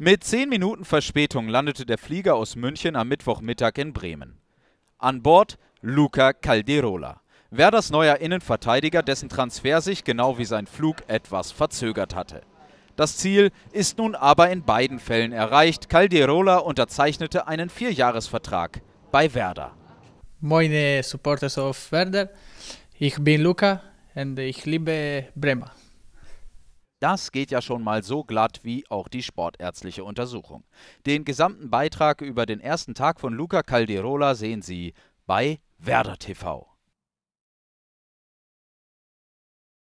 Mit zehn Minuten Verspätung landete der Flieger aus München am Mittwochmittag in Bremen. An Bord Luca Calderola, Werders neuer Innenverteidiger, dessen Transfer sich genau wie sein Flug etwas verzögert hatte. Das Ziel ist nun aber in beiden Fällen erreicht. Calderola unterzeichnete einen Vierjahresvertrag bei Werder. Moin, Supporters of Werder. Ich bin Luca und ich liebe Bremer. Das geht ja schon mal so glatt wie auch die sportärztliche Untersuchung. Den gesamten Beitrag über den ersten Tag von Luca Calderola sehen Sie bei Werder TV.